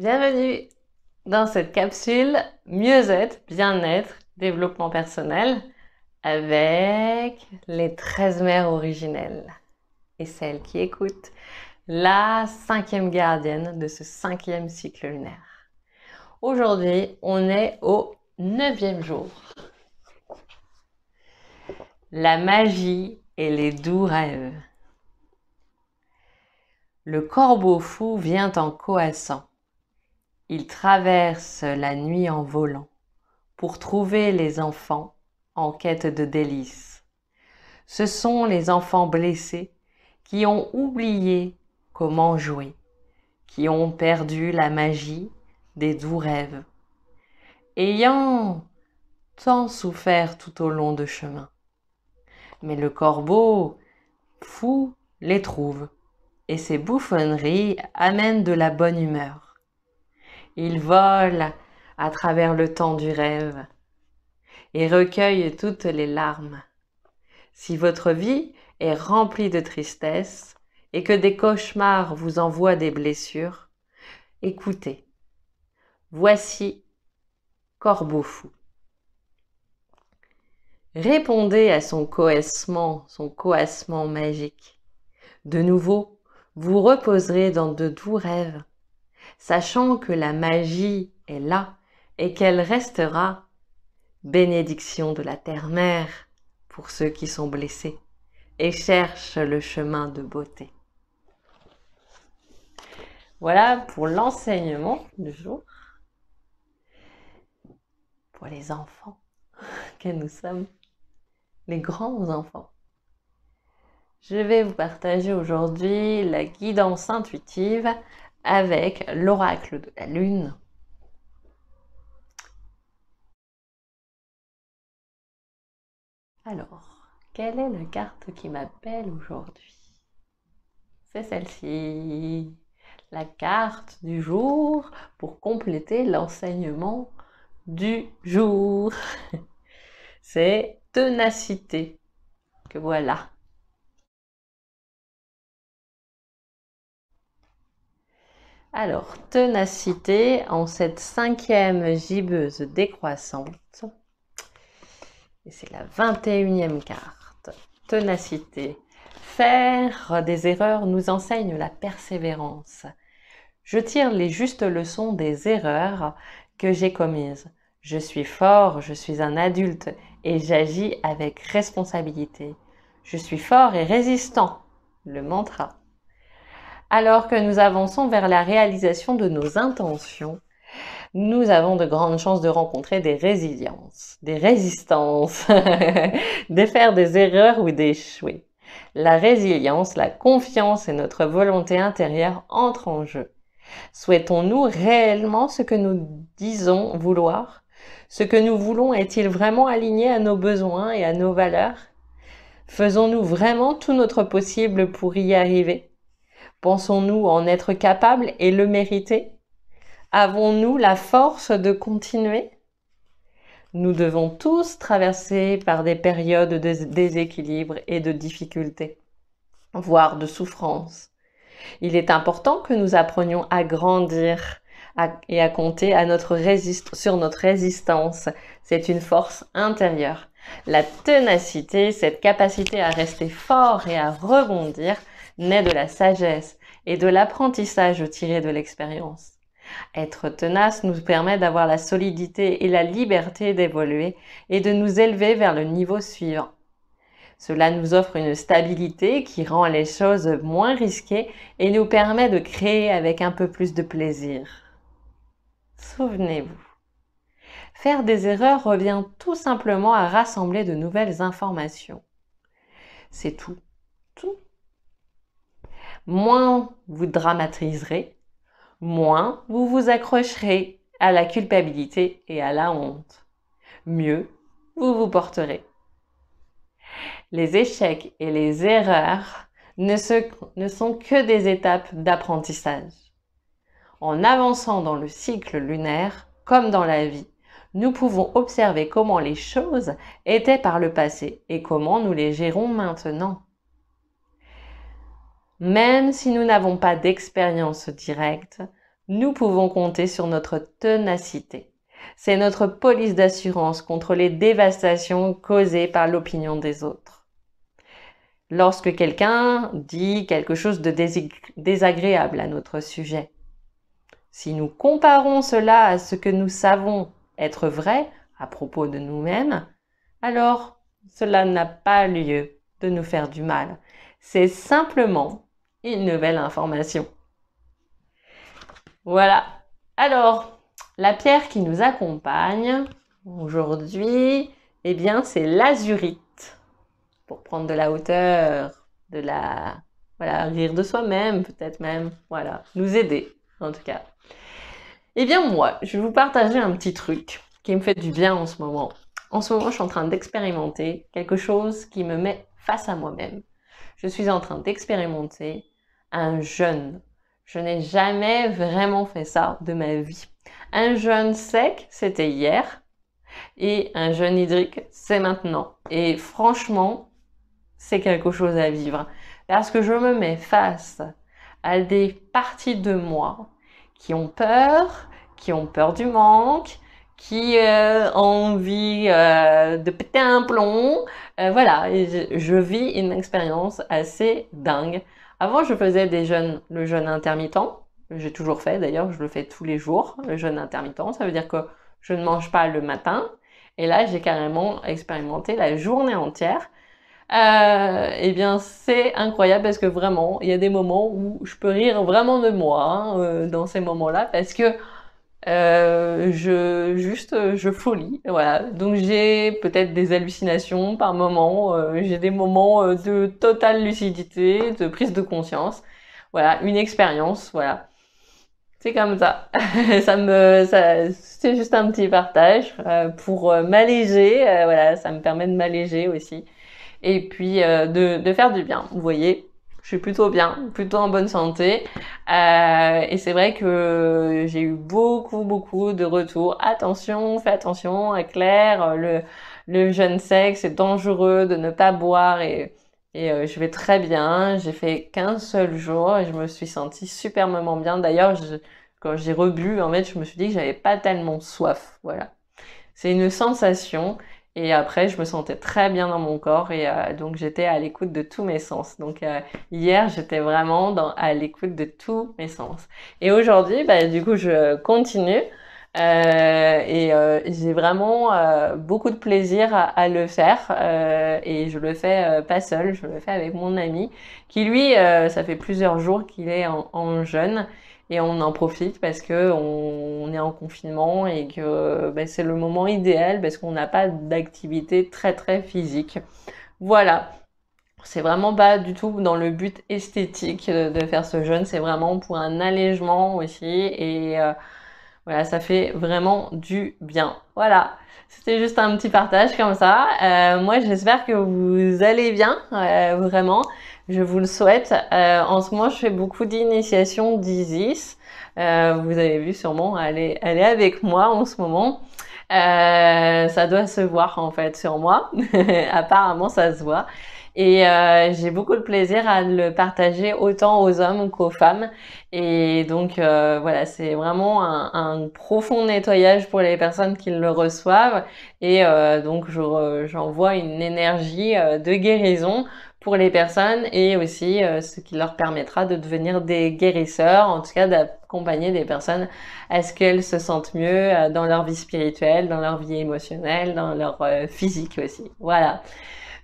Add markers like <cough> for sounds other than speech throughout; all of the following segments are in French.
Bienvenue dans cette capsule mieux-être, bien-être, développement personnel avec les 13 mères originelles et celles qui écoutent la cinquième gardienne de ce cinquième cycle lunaire. Aujourd'hui, on est au neuvième jour. La magie et les doux rêves. Le corbeau fou vient en coassant ils traversent la nuit en volant pour trouver les enfants en quête de délices. Ce sont les enfants blessés qui ont oublié comment jouer, qui ont perdu la magie des doux rêves, ayant tant souffert tout au long de chemin. Mais le corbeau, fou, les trouve, et ses bouffonneries amènent de la bonne humeur il vole à travers le temps du rêve et recueille toutes les larmes. Si votre vie est remplie de tristesse et que des cauchemars vous envoient des blessures, écoutez. Voici Corbeau fou. Répondez à son coassement, son coassement magique. De nouveau, vous reposerez dans de doux rêves sachant que la magie est là et qu'elle restera bénédiction de la terre-mère pour ceux qui sont blessés et cherchent le chemin de beauté. Voilà pour l'enseignement du jour. Pour les enfants <laughs> que nous sommes, les grands enfants. Je vais vous partager aujourd'hui la guidance intuitive avec l'oracle de la lune. Alors, quelle est la carte qui m'appelle aujourd'hui C'est celle-ci, la carte du jour pour compléter l'enseignement du jour. <laughs> C'est ténacité. Que voilà. Alors, tenacité en cette cinquième gibbeuse décroissante. Et c'est la 21e carte. tenacité Faire des erreurs nous enseigne la persévérance. Je tire les justes leçons des erreurs que j'ai commises. Je suis fort, je suis un adulte et j'agis avec responsabilité. Je suis fort et résistant. Le mantra alors que nous avançons vers la réalisation de nos intentions, nous avons de grandes chances de rencontrer des résiliences, des résistances, <laughs> de faire des erreurs ou d'échouer. La résilience, la confiance et notre volonté intérieure entrent en jeu. Souhaitons-nous réellement ce que nous disons vouloir Ce que nous voulons est-il vraiment aligné à nos besoins et à nos valeurs Faisons-nous vraiment tout notre possible pour y arriver Pensons-nous en être capables et le mériter Avons-nous la force de continuer Nous devons tous traverser par des périodes de déséquilibre et de difficultés, voire de souffrance. Il est important que nous apprenions à grandir et à compter à notre sur notre résistance. C'est une force intérieure. La ténacité, cette capacité à rester fort et à rebondir, naît de la sagesse et de l'apprentissage tiré de l'expérience. Être tenace nous permet d'avoir la solidité et la liberté d'évoluer et de nous élever vers le niveau suivant. Cela nous offre une stabilité qui rend les choses moins risquées et nous permet de créer avec un peu plus de plaisir. Souvenez-vous, faire des erreurs revient tout simplement à rassembler de nouvelles informations. C'est tout, tout moins vous dramatiserez, moins vous vous accrocherez à la culpabilité et à la honte. Mieux, vous vous porterez. Les échecs et les erreurs ne, sont que des étapes d'apprentissage. En avançant dans le cycle lunaire, comme dans la vie, nous pouvons observer comment les choses étaient par le passé et comment nous les gérons maintenant. Même si nous n'avons pas d'expérience directe, nous pouvons compter sur notre ténacité. C'est notre police d'assurance contre les dévastations causées par l'opinion des autres. Lorsque quelqu'un dit quelque chose de désagréable à notre sujet, si nous comparons cela à ce que nous savons être vrai à propos de nous-mêmes, alors cela n'a pas lieu de nous faire du mal. C'est simplement une nouvelle information. Voilà. Alors, la pierre qui nous accompagne aujourd'hui, eh bien, c'est l'azurite. Pour prendre de la hauteur, de la... Voilà, rire de soi-même, peut-être même. Voilà, nous aider, en tout cas. Eh bien, moi, je vais vous partager un petit truc qui me fait du bien en ce moment. En ce moment, je suis en train d'expérimenter quelque chose qui me met face à moi-même. Je suis en train d'expérimenter un jeûne. Je n'ai jamais vraiment fait ça de ma vie. Un jeûne sec, c'était hier, et un jeûne hydrique, c'est maintenant. Et franchement, c'est quelque chose à vivre. Parce que je me mets face à des parties de moi qui ont peur, qui ont peur du manque, qui ont euh, envie euh, de péter un plomb. Euh, voilà, je vis une expérience assez dingue avant, je faisais des jeûnes, le jeûne intermittent. J'ai toujours fait d'ailleurs, je le fais tous les jours, le jeûne intermittent. Ça veut dire que je ne mange pas le matin. Et là, j'ai carrément expérimenté la journée entière. Euh, eh bien, c'est incroyable parce que vraiment, il y a des moments où je peux rire vraiment de moi hein, euh, dans ces moments-là parce que euh, je juste euh, je folie voilà donc j'ai peut-être des hallucinations par moment euh, j'ai des moments de totale lucidité de prise de conscience voilà une expérience voilà c'est comme ça <laughs> ça me ça, c'est juste un petit partage pour m'alléger voilà ça me permet de m'alléger aussi et puis de, de faire du bien vous voyez je suis plutôt bien, plutôt en bonne santé. Euh, et c'est vrai que j'ai eu beaucoup, beaucoup de retours. Attention, fais attention à euh, Claire, euh, le, le jeune sexe, est dangereux de ne pas boire et, et je vais très bien. J'ai fait qu'un seul jour et je me suis sentie superbement bien. D'ailleurs, quand j'ai rebu, en fait, je me suis dit que j'avais pas tellement soif. Voilà. C'est une sensation et après, je me sentais très bien dans mon corps et euh, donc j'étais à l'écoute de tous mes sens. Donc euh, hier, j'étais vraiment à l'écoute de tous mes sens. Et aujourd'hui, bah, du coup, je continue euh, et j'ai vraiment beaucoup de plaisir à, le faire et je le fais pas seul, je le fais avec mon ami qui lui, ça fait plusieurs jours qu'il est en, en jeûne et on en profite parce que on est en confinement et que ben, c'est le moment idéal parce qu'on n'a pas d'activité très très physique. Voilà. C'est vraiment pas du tout dans le but esthétique de, faire ce jeûne, c'est vraiment pour un allègement aussi et euh, voilà, ça fait vraiment du bien. Voilà, c'était juste un petit partage comme ça. Euh, moi, j'espère que vous allez bien, euh, vraiment. Je vous le souhaite. Euh, en ce moment, je fais beaucoup d'initiations d'Isis. Euh, vous avez vu sûrement, elle est, elle est avec moi en ce moment. Euh, ça doit se voir en fait sur moi. <laughs> Apparemment, ça se voit. Et j'ai beaucoup de plaisir à le partager autant aux hommes qu'aux femmes. Et donc voilà, c'est vraiment un, profond nettoyage pour les personnes qui le reçoivent. Et donc j'envoie une énergie de guérison pour les personnes et aussi euh, ce qui leur permettra de devenir des guérisseurs, en tout cas d'accompagner des personnes à ce qu'elles se sentent mieux euh, dans leur vie spirituelle, dans leur vie émotionnelle, dans leur euh, physique aussi. Voilà.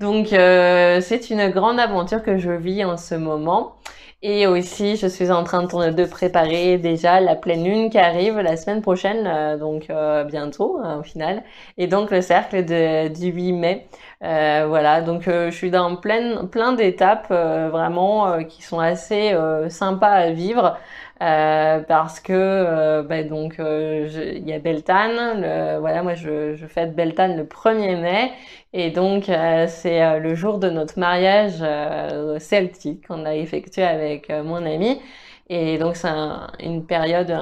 Donc c'est une grande aventure que je vis en ce moment. Et aussi, je suis en train de, préparer déjà la pleine lune qui arrive la semaine prochaine, euh, donc euh, bientôt hein, au final. Et donc le cercle de, du 8 mai. Euh, voilà, donc je suis dans plein, plein d'étapes vraiment qui sont assez sympas à vivre. Euh, parce que ben donc euh, il y a Beltane, voilà moi je, fête Beltane le 1er mai et donc c'est le jour de notre mariage celtique qu'on a effectué avec mon ami et donc c'est une période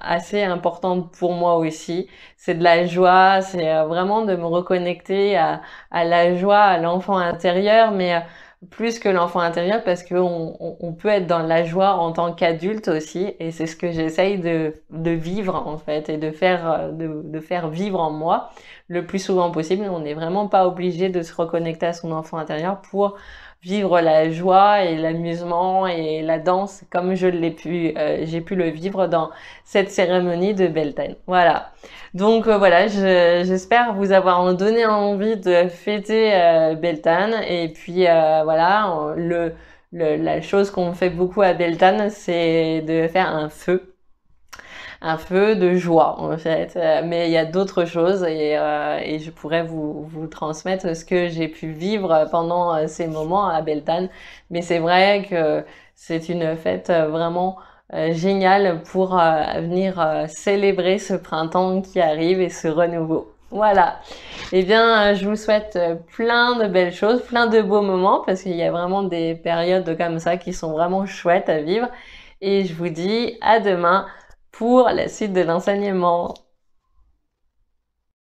assez importante pour moi aussi. C'est de la joie, c'est vraiment de me reconnecter à, à la joie, à l'enfant intérieur, mais plus que l'enfant intérieur parce qu'on on, peut être dans la joie en tant qu'adulte aussi et c'est ce que j'essaye de, vivre en fait et de faire, de, faire vivre en moi le plus souvent possible. On n'est vraiment pas obligé de se reconnecter à son enfant intérieur pour vivre la joie et l'amusement et la danse comme je l'ai pu, euh, j'ai pu le vivre dans cette cérémonie de Beltane. Voilà. Donc euh, voilà, j'espère vous avoir donné envie de fêter euh, Beltane et puis euh, voilà, le, le, la chose qu'on fait beaucoup à Beltane, c'est de faire un feu un peu de joie en fait. Euh, mais il y a d'autres choses et, euh, je pourrais vous, transmettre ce que j'ai pu vivre pendant euh, ces moments à Beltane. Mais c'est vrai que c'est une fête vraiment géniale pour venir célébrer ce printemps qui arrive et ce renouveau. Voilà. Eh bien, je vous souhaite plein de belles choses, plein de beaux moments, parce qu'il y a vraiment des périodes comme ça qui sont vraiment chouettes à vivre. Et je vous dis à demain pour la suite de l'enseignement.